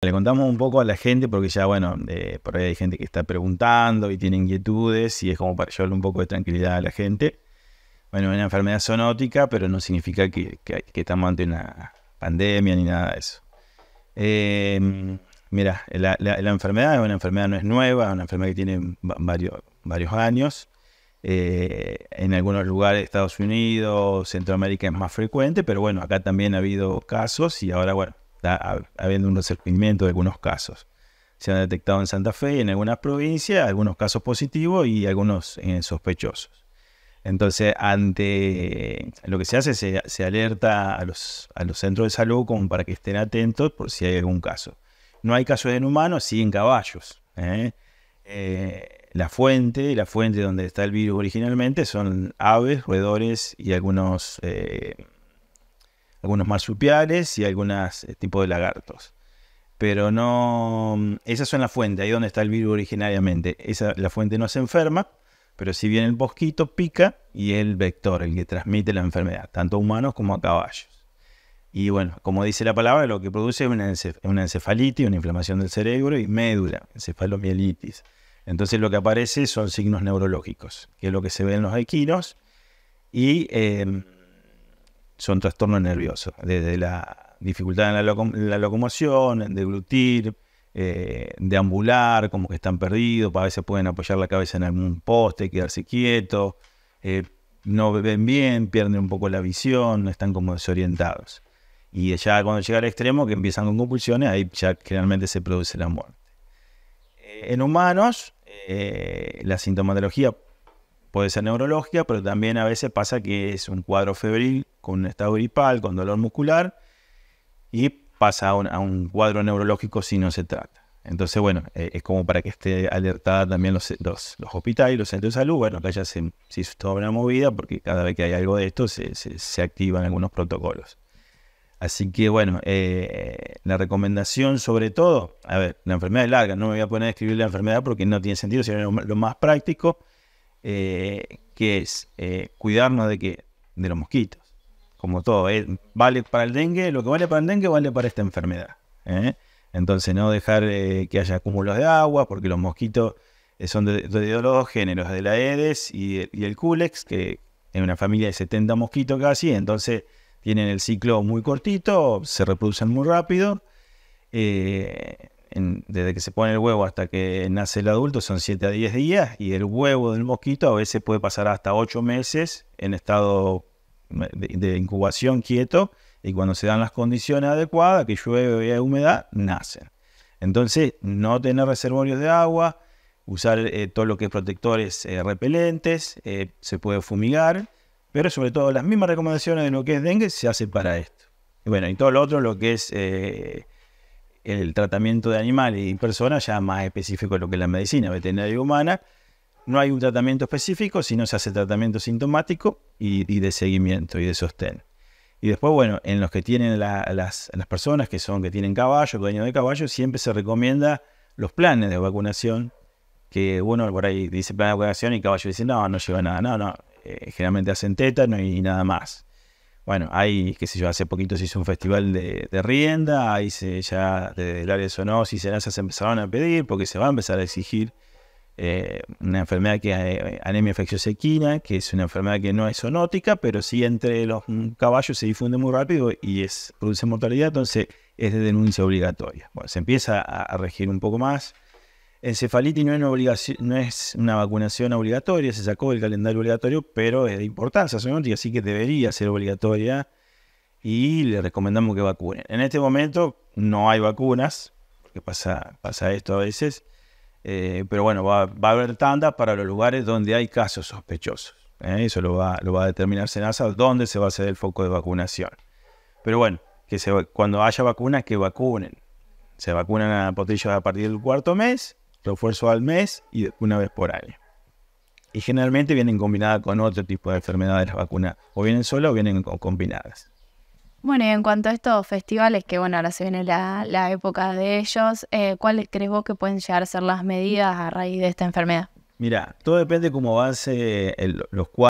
Le contamos un poco a la gente porque ya, bueno, eh, por ahí hay gente que está preguntando y tiene inquietudes y es como para llevarle un poco de tranquilidad a la gente. Bueno, es una enfermedad zoonótica, pero no significa que, estamos ante una pandemia ni nada de eso. Em, mira, la, enfermedad es una enfermedad no es nueva, es una enfermedad que tiene varios, años. Eh, en algunos lugares Estados Unidos, Centroamérica es más frecuente, pero bueno, acá también ha habido casos y ahora, bueno, está habiendo un resurgimiento de algunos casos. Se han detectado en Santa Fe y en algunas provincias algunos casos positivos y algunos eh, sospechosos. Entonces, ante lo que se hace, se, alerta a los, a los, centros de salud para que estén atentos por si hay algún caso. No hay casos en humanos, sí en caballos. ¿eh? Eh, la fuente, la fuente donde está el virus originalmente son aves, roedores y algunos algunos marsupiales y algunos eh, tipos de lagartos. Pero no, esas son las fuentes, ahí donde está el virus originariamente. Esa, la fuente no se enferma, pero si viene el mosquito, pica y el vector, el que transmite la enfermedad, tanto a humanos como a caballos. Y bueno, como dice la palabra, lo que produce es una, encefalitis, una inflamación del cerebro y médula, encefalomielitis. Entonces lo que aparece son signos neurológicos, que es lo que se ve en los equinos. Y eh, son trastornos nerviosos, desde la dificultad en la, locomoción, de glutir, eh, deambular, como que están perdidos, a veces pueden apoyar la cabeza en algún poste, quedarse quieto, eh, no beben bien, pierden un poco la visión, están como desorientados. Y ya cuando llega al extremo, que empiezan con compulsiones, ahí ya generalmente se produce la muerte. Eh, en humanos, eh, la sintomatología puede ser neurológica, pero también a veces pasa que es un cuadro febril con un estado gripal, con dolor muscular, y pasa a un, cuadro neurológico si no se trata. Entonces, bueno, eh, es como para que esté alertada también los, los, hospitales, los centros de salud. Bueno, que haya se, se, toda una movida porque cada vez que hay algo de esto se, activan algunos protocolos. Así que, bueno, eh, la recomendación sobre todo, a ver, la enfermedad es larga, no me voy a poner a describir la enfermedad porque no tiene sentido, sino lo, más práctico, eh, que es cuidarnos de, que, de los mosquitos como todo, eh, vale para el dengue, lo que vale para el dengue vale para esta enfermedad. Eh. Entonces no dejar eh, que haya cúmulos de agua, porque los mosquitos son de, los dos los géneros, de la Aedes y, el Culex, que en una familia de 70 mosquitos casi, entonces tienen el ciclo muy cortito, se reproducen muy rápido. desde que se pone el huevo hasta que nace el adulto son 7 a 10 días y el huevo del mosquito a veces puede pasar hasta 8 meses en estado de, incubación quieto y cuando se dan las condiciones adecuadas, que llueve y haya humedad, nacen. Entonces, no tener reservorios de agua, usar eh, todo lo que es protectores eh, repelentes, eh, se puede fumigar, pero sobre todo las mismas recomendaciones de lo que es dengue se hace para esto. Y bueno, y todo lo otro, lo que es el tratamiento de animales y personas, ya más específico de lo que es la medicina veterinaria y humana, no hay un tratamiento específico, sino se hace tratamiento sintomático y, de seguimiento y de sostén. Y después, bueno, en los que tienen las, personas que son que tienen caballo, dueño de caballo, siempre se recomienda los planes de vacunación, que uno por ahí dice plan de vacunación y caballo dice, no, no lleva nada, no, no, eh, generalmente hacen tétano y, nada más. Bueno, hay, qué sé yo, hace poquito se hizo un festival de, rienda, ahí se, ya desde el área de zoonosis, en se empezaron a pedir, porque se va a empezar a exigir eh, una enfermedad que es eh, anemia infecciosa equina, que es una enfermedad que no es zoonótica, pero sí entre los mm, caballos se difunde muy rápido y produce mortalidad, entonces es de denuncia obligatoria. Bueno, se empieza a, regir un poco más. Encefalitis no es, una vacunación obligatoria, se sacó del calendario obligatorio, pero es de importancia zoonótica, así que debería ser obligatoria y le recomendamos que vacunen. En este momento no hay vacunas, porque pasa esto a veces. Eh, pero bueno, va, a haber tandas para los lugares donde hay casos sospechosos. ¿eh? Eso lo va, lo va a determinar SENASA, dónde se va a hacer el foco de vacunación. Pero bueno, que cuando haya vacunas, que vacunen. Se vacunan a potillas a partir del cuarto mes, refuerzo al mes y una vez por año. Y generalmente vienen combinadas con otro tipo de enfermedades las vacunas. O vienen solas o vienen combinadas. Bueno, y en cuanto a estos festivales, que bueno, ahora se viene la, época de ellos, eh, ¿cuáles crees vos que pueden llegar a ser las medidas a raíz de esta enfermedad? Mira, todo depende cómo avance los cuadros.